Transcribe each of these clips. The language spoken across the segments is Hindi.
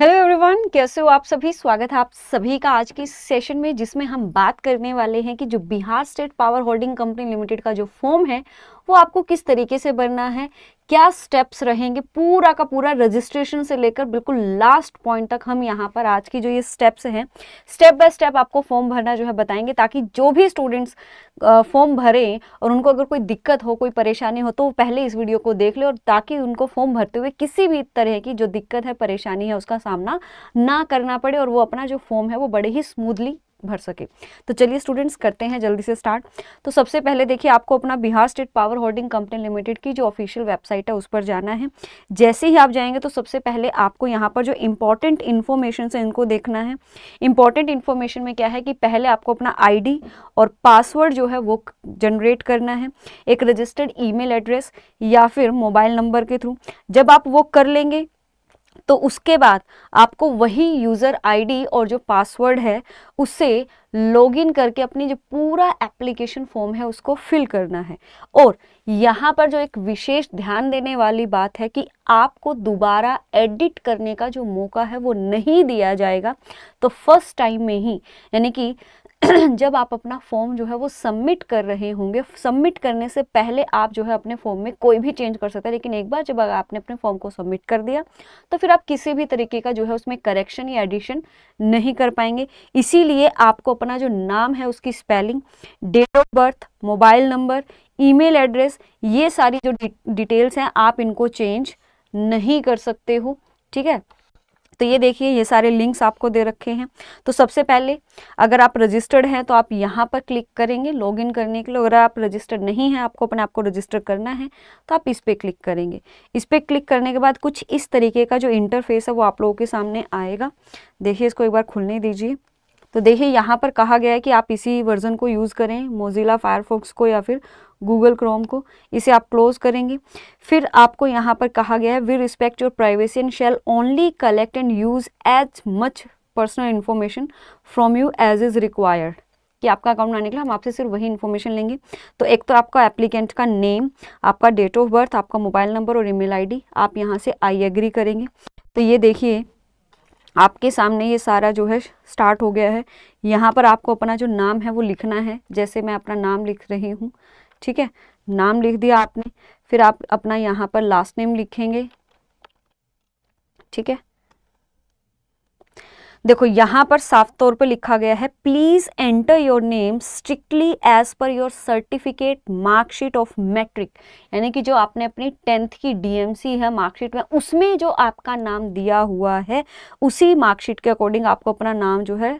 हेलो एवरीवन कैसे हो आप सभी स्वागत है आप सभी का आज के सेशन में जिसमें हम बात करने वाले हैं कि जो Bihar state power holding company limited का जो फॉर्म है वो आपको किस तरीके से भरना है क्या स्टेप्स रहेंगे पूरा का पूरा रजिस्ट्रेशन से लेकर बिल्कुल लास्ट पॉइंट तक हम यहाँ पर आज की जो ये स्टेप्स हैं स्टेप बाय स्टेप आपको फॉर्म भरना जो है बताएंगे ताकि जो भी स्टूडेंट्स फॉर्म भरें और उनको अगर कोई दिक्कत हो कोई परेशानी हो तो वो पहले इस वीडियो को देख ले और ताकि उनको फॉर्म भरते हुए किसी भी तरह की जो दिक्कत है परेशानी है उसका सामना ना करना पड़े और वो अपना जो फॉर्म है वो बड़े ही स्मूथली भर सके तो चलिए स्टूडेंट्स करते हैं जल्दी से स्टार्ट तो सबसे पहले देखिए आपको अपना Bihar state power holding company limited की जो ऑफिशियल वेबसाइट है उस पर जाना है जैसे ही आप जाएंगे तो सबसे पहले आपको यहाँ पर जो इंपॉर्टेंट इन्फॉर्मेशन है इनको देखना है इंपॉर्टेंट इन्फॉर्मेशन में क्या है कि पहले आपको अपना आई और पासवर्ड जो है वो जनरेट करना है एक रजिस्टर्ड ई एड्रेस या फिर मोबाइल नंबर के थ्रू जब आप वो कर लेंगे तो उसके बाद आपको वही यूज़र आईडी और जो पासवर्ड है उसे लॉगिन करके अपनी जो पूरा एप्लीकेशन फॉर्म है उसको फिल करना है और यहाँ पर जो एक विशेष ध्यान देने वाली बात है कि आपको दोबारा एडिट करने का जो मौका है वो नहीं दिया जाएगा तो फर्स्ट टाइम में ही यानी कि जब आप अपना फॉर्म जो है वो सबमिट कर रहे होंगे सबमिट करने से पहले आप जो है अपने फॉर्म में कोई भी चेंज कर सकते हैं लेकिन एक बार जब आपने अपने फॉर्म को सबमिट कर दिया तो फिर आप किसी भी तरीके का जो है उसमें करेक्शन या एडिशन नहीं कर पाएंगे इसीलिए आपको अपना जो नाम है उसकी spelling date of birth mobile number email address ये सारी जो डिटेल्स हैं आप इनको चेंज नहीं कर सकते हो ठीक है तो ये देखिए ये सारे लिंक्स आपको दे रखे हैं तो सबसे पहले अगर आप रजिस्टर्ड हैं तो आप यहाँ पर क्लिक करेंगे लॉगिन करने के लिए अगर आप रजिस्टर्ड नहीं हैं आपको अपने आप को रजिस्टर करना है तो आप इस पर क्लिक करेंगे इस पर क्लिक करने के बाद कुछ इस तरीके का जो इंटरफेस है वो आप लोगों के सामने आएगा देखिए इसको एक बार खुलने दीजिए तो देखिए यहाँ पर कहा गया है कि आप इसी वर्जन को यूज़ करें मोजिला फायरफॉक्स को या फिर गूगल क्रोम को इसे आप क्लोज करेंगे फिर आपको यहाँ पर कहा गया है we respect your privacy and shall only collect and use as much personal information from you as is required कि आपका अकाउंट बनाने के लिए हम आपसे सिर्फ वही इन्फॉर्मेशन लेंगे तो एक तो आपका एप्लीकेंट का नेम आपका डेट ऑफ बर्थ आपका मोबाइल नंबर और ईमेल आईडी आप यहाँ से आई एग्री करेंगे तो ये देखिए आपके सामने ये सारा जो है स्टार्ट हो गया है यहाँ पर आपको अपना जो नाम है वो लिखना है जैसे मैं अपना नाम लिख रही हूँ ठीक है नाम लिख दिया आपने फिर आप अपना यहाँ पर लास्ट नेम लिखेंगे ठीक है देखो यहाँ पर साफ तौर पे लिखा गया है please enter your name strictly as per your certificate marksheet of matric यानी कि जो आपने अपनी टेंथ की डीएमसी है मार्कशीट में उसमें जो आपका नाम दिया हुआ है उसी मार्कशीट के अकॉर्डिंग आपको अपना नाम जो है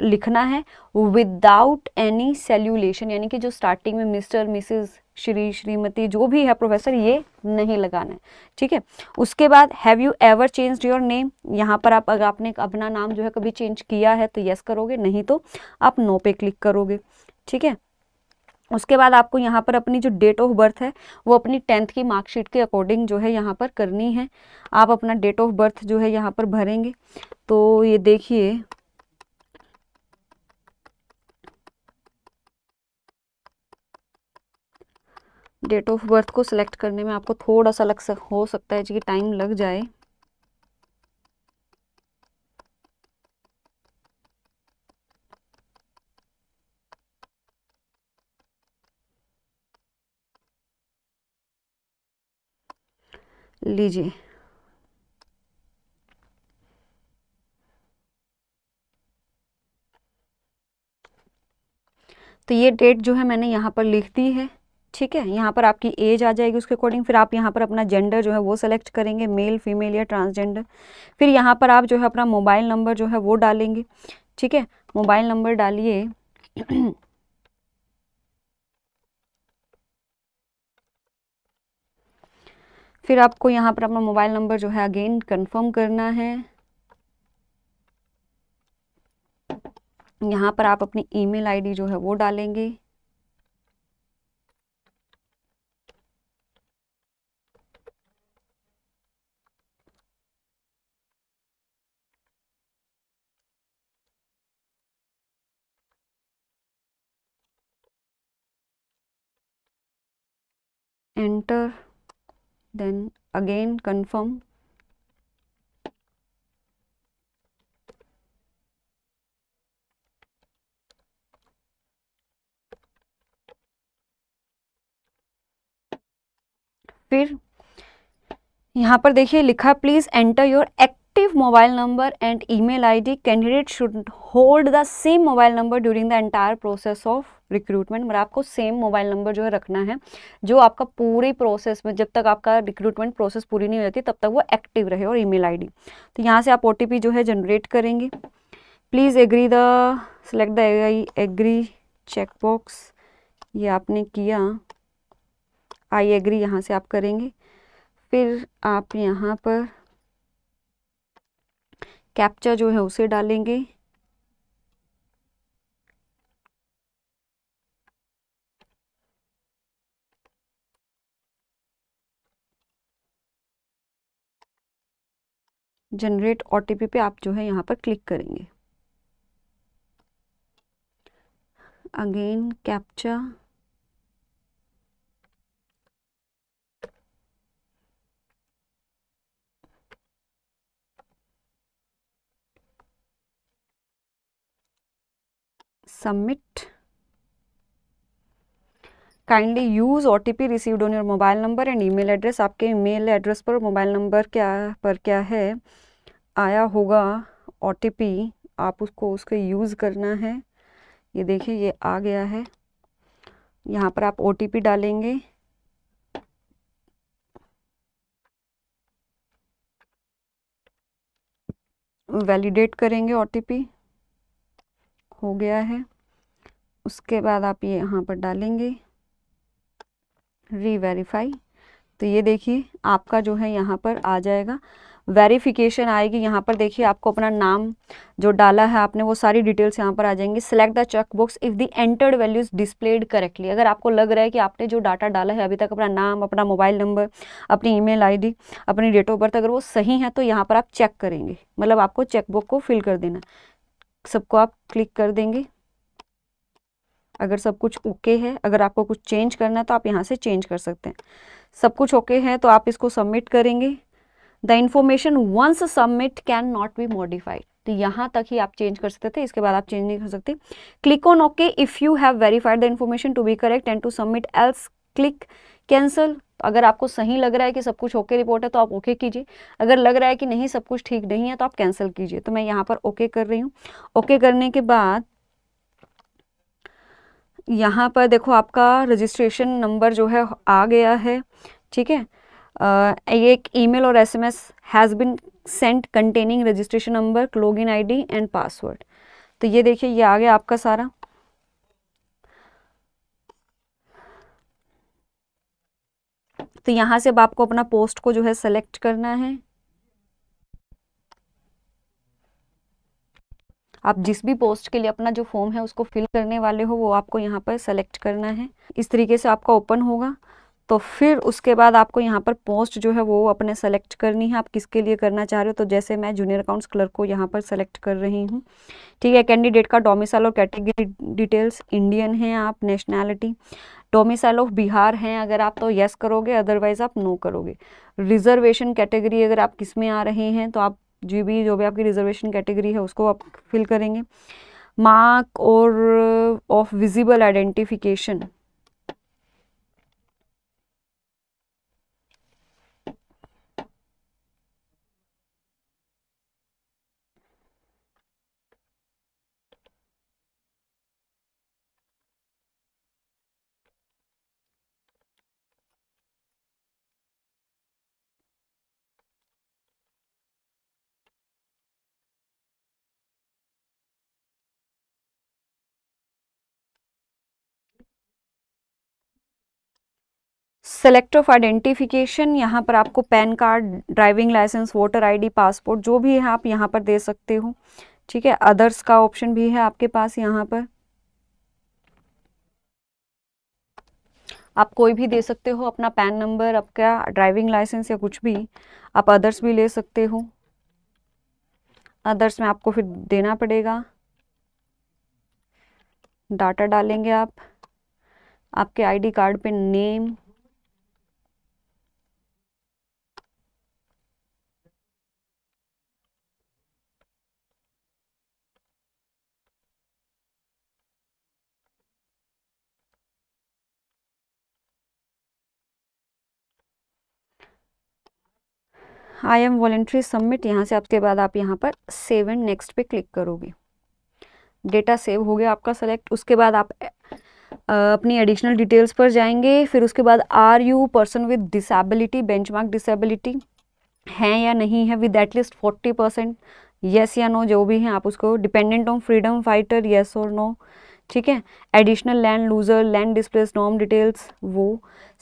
लिखना है विदाउट एनी सेल्यूलेशन यानी कि जो स्टार्टिंग में मिस्टर मिसिज श्री श्रीमती जो भी है प्रोफेसर ये नहीं लगाना है ठीक है उसके बाद have you ever change your name यहाँ पर आप अगर आपने अपना नाम जो है कभी चेंज किया है तो यस करोगे नहीं तो आप नो पे क्लिक करोगे ठीक है उसके बाद आपको यहाँ पर अपनी जो डेट ऑफ बर्थ है वो अपनी टेंथ की मार्कशीट के अकॉर्डिंग जो है यहाँ पर करनी है आप अपना डेट ऑफ बर्थ जो है यहाँ पर भरेंगे तो ये देखिए डेट ऑफ बर्थ को सिलेक्ट करने में आपको थोड़ा सा लग सक हो सकता है जी टाइम लग जाए लीजिए तो ये डेट जो है मैंने यहाँ पर लिख दी है ठीक है यहाँ पर आपकी एज आ जाएगी उसके अकॉर्डिंग फिर आप यहाँ पर अपना जेंडर जो है वो सेलेक्ट करेंगे मेल फीमेल या ट्रांसजेंडर फिर यहाँ पर आप जो है अपना मोबाइल नंबर जो है वो डालेंगे ठीक है मोबाइल नंबर डालिए फिर आपको यहाँ पर अपना मोबाइल नंबर जो है अगेन कंफर्म करना है यहाँ पर आप अपनी ईमेल आईडी जो है वो डालेंगे enter then again confirm फिर यहाँ पर देखिए लिखा please enter your active mobile number and email ID candidate should hold the same mobile number during the entire process of recruitment मगर आपको सेम मोबाइल नंबर जो है रखना है जो आपका पूरे प्रोसेस में जब तक आपका रिक्रूटमेंट प्रोसेस पूरी नहीं हो जाती तब तक वो एक्टिव रहे और ईमेल आईडी तो यहाँ से आप ओ जो है जनरेट करेंगे please agree the select the I agree checkbox ये आपने किया आई एग्री यहाँ से आप करेंगे फिर आप यहाँ पर कैप्चा जो है उसे डालेंगे जनरेट ओ पे आप जो है यहाँ पर क्लिक करेंगे again captcha submit kindly use O T P received on your mobile number and mail address आपके मेल एड्रेस पर मोबाइल नंबर क्या पर क्या है आया होगा ओ टी पी आप उसको उसको यूज़ करना है ये देखिए ये आ गया है यहाँ पर आप ओ टी पी डालेंगे वैलिडेट करेंगे ओ टी पी हो गया है उसके बाद आप ये यहाँ पर डालेंगे री वेरीफाई तो ये देखिए आपका जो है यहाँ पर आ जाएगा वेरिफिकेशन आएगी यहाँ पर देखिए आपको अपना नाम जो डाला है आपने वो सारी डिटेल्स यहाँ पर आ जाएंगी select the check box if the entered values displayed correctly अगर आपको लग रहा है कि आपने जो डाटा डाला है अभी तक अपना नाम अपना मोबाइल नंबर अपनी ईमेल आईडी अपनी डेट ऑफ बर्थ अगर वो सही है तो यहाँ पर आप चेक करेंगे मतलब आपको चेकबुक को फिल कर देना सबको आप क्लिक कर देंगे अगर सब कुछ ओके okay है अगर आपको कुछ चेंज करना है तो आप यहाँ से चेंज कर सकते हैं सब कुछ ओके okay है तो आप इसको सबमिट करेंगे the information once submit can not be modified तो यहाँ तक ही आप चेंज कर सकते थे इसके बाद आप चेंज नहीं कर सकते click on okay if you have verified the information to be correct and to submit else click cancel अगर आपको सही लग रहा है कि सब कुछ ओके रिपोर्ट है तो आप ओके कीजिए अगर लग रहा है कि नहीं सब कुछ ठीक नहीं है तो आप कैंसिल कीजिए तो मैं यहाँ पर ओके कर रही हूँ ओके करने के बाद यहाँ पर देखो आपका रजिस्ट्रेशन नंबर जो है आ गया है ठीक है ये एक ईमेल और SMS has been sent containing registration number login ID and password तो ये देखिए ये आ गया आपका सारा तो यहाँ से अब आपको अपना पोस्ट को जो है सेलेक्ट करना है आप जिस भी पोस्ट के लिए अपना जो फॉर्म है उसको फिल करने वाले हो वो आपको यहाँ पर सेलेक्ट करना है इस तरीके से आपका ओपन होगा तो फिर उसके बाद आपको यहाँ पर पोस्ट जो है वो अपने सेलेक्ट करनी है आप किसके लिए करना चाह रहे हो तो जैसे मैं जूनियर अकाउंट्स क्लर्क को यहाँ पर सेलेक्ट कर रही हूँ ठीक है कैंडिडेट का डोमिसाइल और कैटेगरी डिटेल्स इंडियन हैं आप नेशनैलिटी डोमिसाइल ऑफ बिहार हैं अगर आप तो यस करोगे अदरवाइज़ आप नो करोगे रिजर्वेशन कैटेगरी अगर आप किस में आ रहे हैं तो आप जी भी जो भी आपकी रिजर्वेशन कैटेगरी है उसको आप फिल करेंगे मार्क और of visible identification select of identification यहाँ पर आपको PAN card driving licence voter ID passport जो भी है आप यहाँ पर दे सकते हो ठीक है अदर्स का ऑप्शन भी है आपके पास यहाँ पर आप कोई भी दे सकते हो अपना पैन नंबर आपका ड्राइविंग लाइसेंस या कुछ भी आप अदर्स भी ले सकते हो अदर्स में आपको फिर देना पड़ेगा डाटा डालेंगे आप आपके आईडी कार्ड पे name I am voluntary submit यहाँ से आपके बाद आप यहाँ पर सेव एंड नेक्स्ट पे क्लिक करोगे डेटा सेव हो गया आपका सेलेक्ट उसके बाद आप अपनी एडिशनल डिटेल्स पर जाएंगे फिर उसके बाद are you person with disability benchmark disability है या नहीं है with at least forty percent yes या नो जो भी हैं आप उसको dependent on freedom fighter yes और नो ठीक है additional land loser land displace नॉम डिटेल्स वो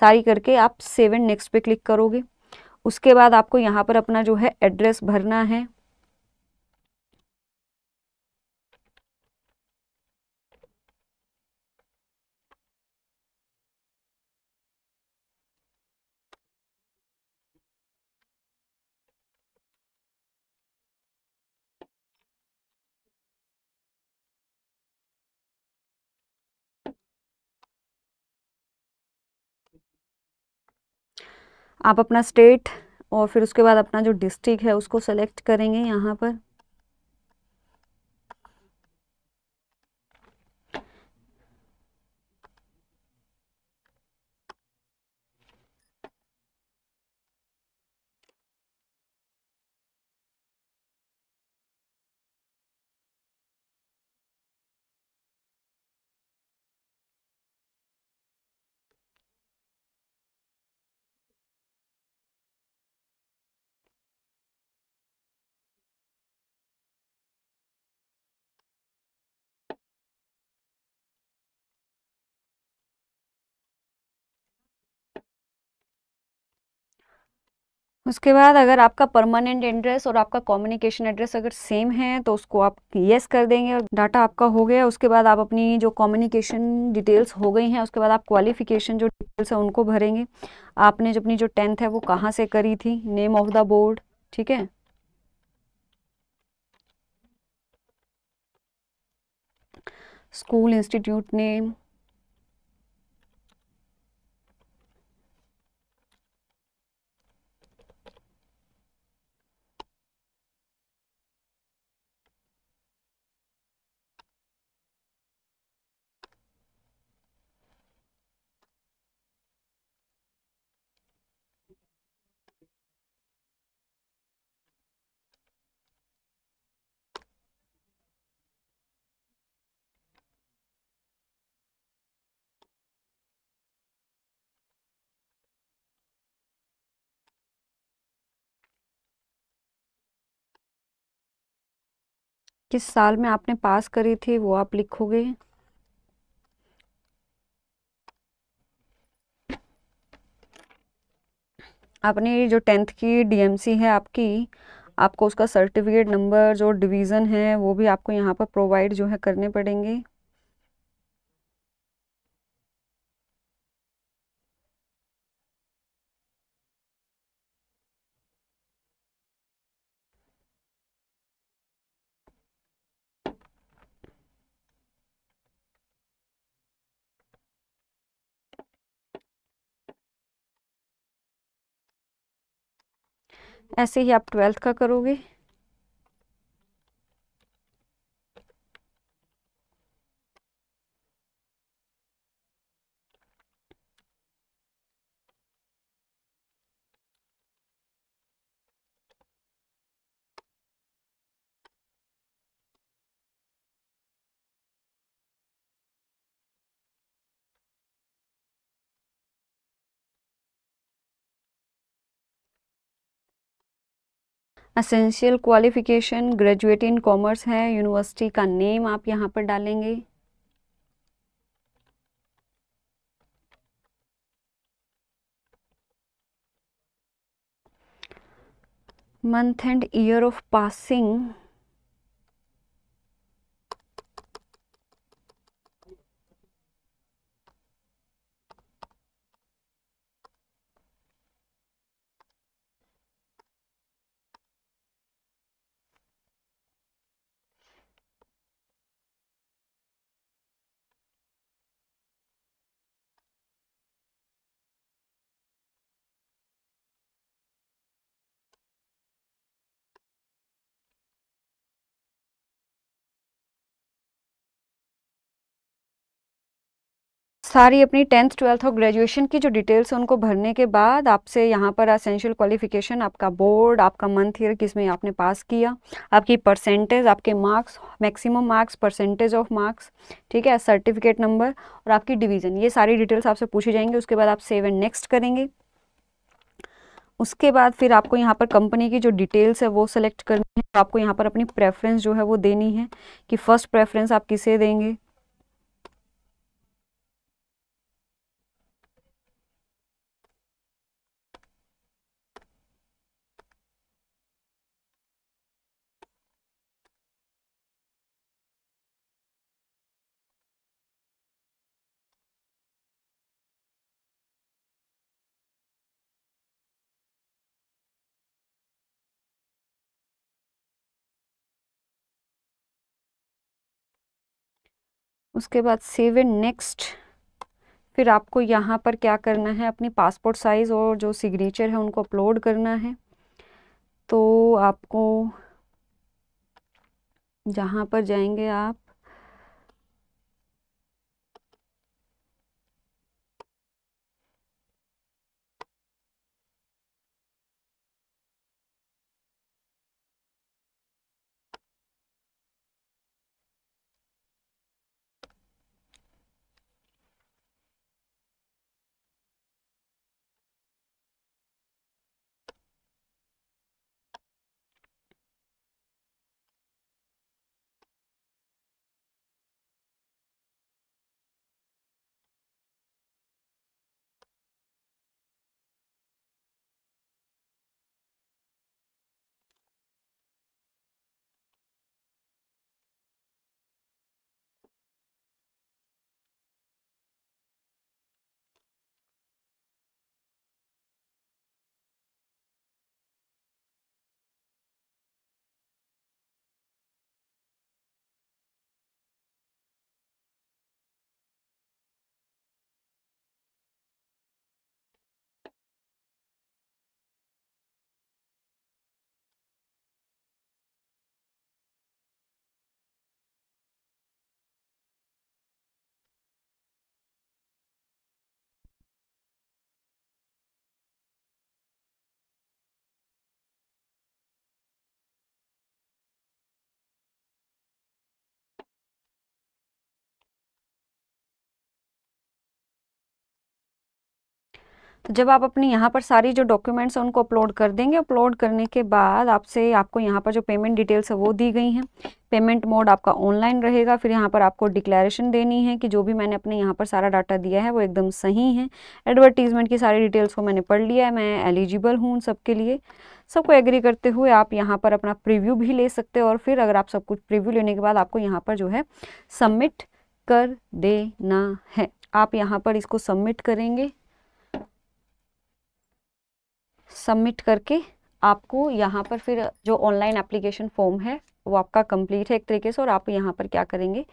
सारी करके आप सेवन नेक्स्ट पे क्लिक करोगे उसके बाद आपको यहाँ पर अपना जो है एड्रेस भरना है आप अपना स्टेट और फिर उसके बाद अपना जो डिस्ट्रिक्ट है उसको सेलेक्ट करेंगे यहाँ पर उसके बाद अगर आपका परमानेंट एड्रेस और आपका कम्युनिकेशन एड्रेस अगर सेम है तो उसको आप येस कर देंगे और डाटा आपका हो गया उसके बाद आप अपनी जो कम्युनिकेशन डिटेल्स हो गई हैं उसके बाद आप क्वालिफिकेशन जो डिटेल्स हैं उनको भरेंगे आपने जो अपनी जो टेंथ है वो कहाँ से करी थी नेम ऑफ द बोर्ड ठीक है स्कूल इंस्टीट्यूट नेम किस साल में आपने पास करी थी वो आप लिखोगे आपने जो टेंथ की डीएमसी है आपकी आपको उसका सर्टिफिकेट नंबर जो डिवीज़न है वो भी आपको यहाँ पर प्रोवाइड जो है करने पड़ेंगे ऐसे ही आप ट्वेल्थ का करोगे essential qualification graduate in commerce है यूनिवर्सिटी का नेम आप यहाँ पर डालेंगे month and year of passing सारी अपनी टेंथ ट्वेल्थ और ग्रेजुएशन की जो डिटेल्स हैं उनको भरने के बाद आपसे यहाँ पर असेंशियल क्वालिफिकेशन आपका बोर्ड आपका मंथ ईयर किसमें आपने पास किया आपकी परसेंटेज आपके marks maximum marks percentage of marks ठीक है सर्टिफिकेट नंबर और आपकी डिवीज़न ये सारी डिटेल्स आपसे पूछी जाएंगे उसके बाद आप सेव एंड नेक्स्ट करेंगे उसके बाद फिर आपको यहाँ पर कंपनी की जो डिटेल्स है वो सिलेक्ट करनी है तो आपको यहाँ पर अपनी प्रेफरेंस जो है वो देनी है कि फ़र्स्ट प्रेफरेंस आप किसे देंगे उसके बाद सेव एंड नेक्स्ट फिर आपको यहाँ पर क्या करना है अपनी पासपोर्ट साइज़ और जो सिग्नेचर है उनको अपलोड करना है तो आपको जहाँ पर जाएंगे आप तो जब आप अपनी यहाँ पर सारी जो डॉक्यूमेंट्स हैं उनको अपलोड कर देंगे अपलोड करने के बाद आपसे आपको यहाँ पर जो पेमेंट डिटेल्स है वो दी गई हैं पेमेंट मोड आपका ऑनलाइन रहेगा फिर यहाँ पर आपको डिक्लेरेशन देनी है कि जो भी मैंने अपने यहाँ पर सारा डाटा दिया है वो एकदम सही है एडवर्टीज़मेंट की सारी डिटेल्स को मैंने पढ़ लिया है मैं एलिजिबल हूँ उन सबके लिए सबको एग्री करते हुए आप यहाँ पर अपना प्रिव्यू भी ले सकते हैं और फिर अगर आप सब कुछ प्रिव्यू लेने के बाद आपको यहाँ पर जो है सबमिट कर देना है आप यहाँ पर इसको सबमिट करेंगे सबमिट करके आपको यहाँ पर फिर जो ऑनलाइन एप्लीकेशन फॉर्म है वो आपका कंप्लीट है एक तरीके से और आप यहाँ पर क्या करेंगे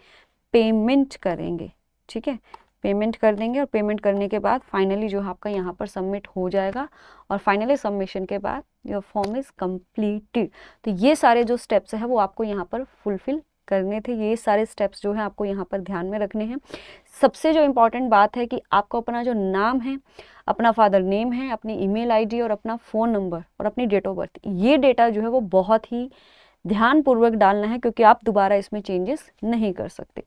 पेमेंट करेंगे ठीक है पेमेंट कर देंगे और पेमेंट करने के बाद फाइनली जो आपका यहाँ पर सबमिट हो जाएगा और फाइनली सबमिशन के बाद योर फॉर्म इज़ कम्प्लीटेड तो ये सारे जो स्टेप्स हैं वो आपको यहाँ पर फुलफिल करने थे ये सारे स्टेप्स जो है आपको यहाँ पर ध्यान में रखने हैं सबसे जो इम्पॉर्टेंट बात है कि आपको अपना जो नाम है अपना फादर नेम है अपनी ईमेल आईडी और अपना फ़ोन नंबर और अपनी डेट ऑफ बर्थ ये डेटा जो है वो बहुत ही ध्यानपूर्वक डालना है क्योंकि आप दोबारा इसमें चेंजेस नहीं कर सकते